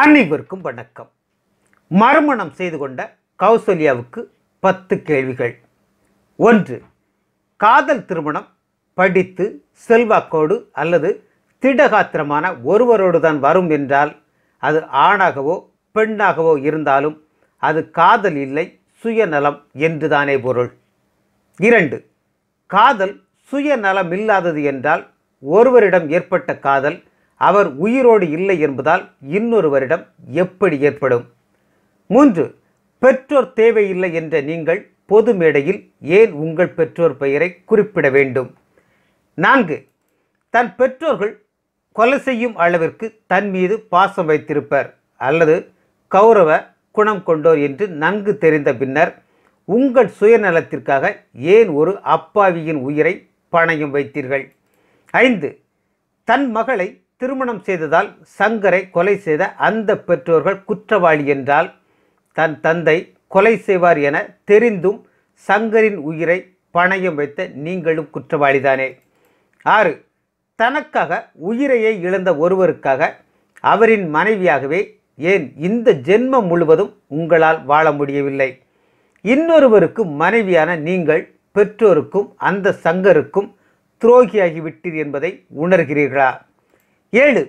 அனைவருக்கும் வணக்கம் மறுமணம் செய்து கொண்ட கௌசல்யாவுக்கு பத்து கேள்விகள் ஒன்று காதல் திருமணம் படித்து செல்வாக்கோடு அல்லது திடகாத்திரமான ஒருவரோடு தான் வரும் என்றால் அது ஆணாகவோ பெண்ணாகவோ இருந்தாலும் அது காதல் இல்லை சுயநலம் என்றுதானே பொருள் இரண்டு காதல் சுயநலம் இல்லாதது என்றால் ஒருவரிடம் ஏற்பட்ட காதல் அவர் உயிரோடு இல்லை என்பதால் இன்னொருவரிடம் எப்படி ஏற்படும் மூன்று பெற்றோர் தேவையில்லை என்ற நீங்கள் பொது மேடையில் ஏன் உங்கள் பெற்றோர் பெயரை குறிப்பிட வேண்டும் நான்கு தன் பெற்றோர்கள் கொலை செய்யும் அளவிற்கு தன் மீது பாசம் வைத்திருப்பர் அல்லது கௌரவ குணம் கொண்டோர் என்று நன்கு தெரிந்த பின்னர் உங்கள் சுயநலத்திற்காக ஏன் ஒரு அப்பாவியின் உயிரை பணயம் வைத்தீர்கள் ஐந்து தன் மகளை திருமணம் செய்ததால் சங்கரை கொலை செய்த அந்த பெற்றோர்கள் குற்றவாளி என்றால் தன் தந்தை கொலை செய்வார் என தெரிந்தும் சங்கரின் உயிரை பணயம் வைத்த நீங்களும் குற்றவாளிதானே ஆறு தனக்காக உயிரையை இழந்த ஒருவருக்காக அவரின் மனைவியாகவே ஏன் இந்த ஜென்மம் முழுவதும் உங்களால் வாழ முடியவில்லை இன்னொருவருக்கு மனைவியான நீங்கள் பெற்றோருக்கும் அந்த சங்கருக்கும் துரோகியாகிவிட்டீர் என்பதை உணர்கிறீர்களா ஏழு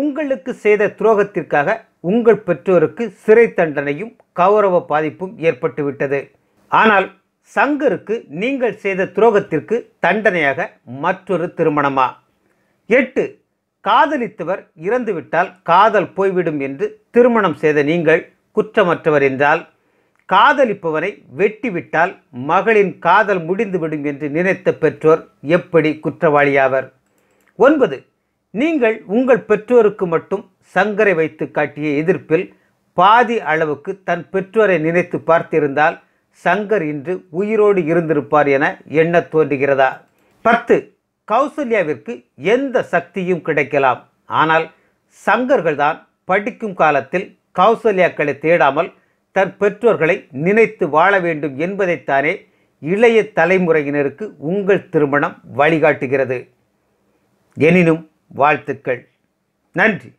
உங்களுக்கு செய்த துரோகத்திற்காக உங்கள் பெற்றோருக்கு சிறை தண்டனையும் கௌரவ பாதிப்பும் ஏற்பட்டுவிட்டது ஆனால் சங்கருக்கு நீங்கள் செய்த துரோகத்திற்கு தண்டனையாக மற்றொரு திருமணமா எட்டு காதலித்தவர் இறந்துவிட்டால் காதல் போய்விடும் என்று திருமணம் செய்த நீங்கள் குற்றமற்றவர் என்றால் காதலிப்பவரை வெட்டிவிட்டால் மகளின் காதல் முடிந்துவிடும் என்று நினைத்த பெற்றோர் எப்படி குற்றவாளியாவர் ஒன்பது நீங்கள் உங்கள் பெற்றோருக்கு மட்டும் சங்கரை வைத்து காட்டிய எதிர்ப்பில் பாதி அளவுக்கு தன் பெற்றோரை நினைத்து பார்த்திருந்தால் சங்கர் இன்று உயிரோடு இருந்திருப்பார் என எண்ண தோன்றுகிறதா பத்து கௌசல்யாவிற்கு எந்த சக்தியும் கிடைக்கலாம் ஆனால் சங்கர்கள்தான் படிக்கும் காலத்தில் கௌசல்யாக்களை தேடாமல் தன் பெற்றோர்களை நினைத்து வாழ வேண்டும் என்பதைத்தானே இளைய தலைமுறையினருக்கு உங்கள் திருமணம் வழிகாட்டுகிறது எனினும் வாழ்த்துக்கள் நன்றி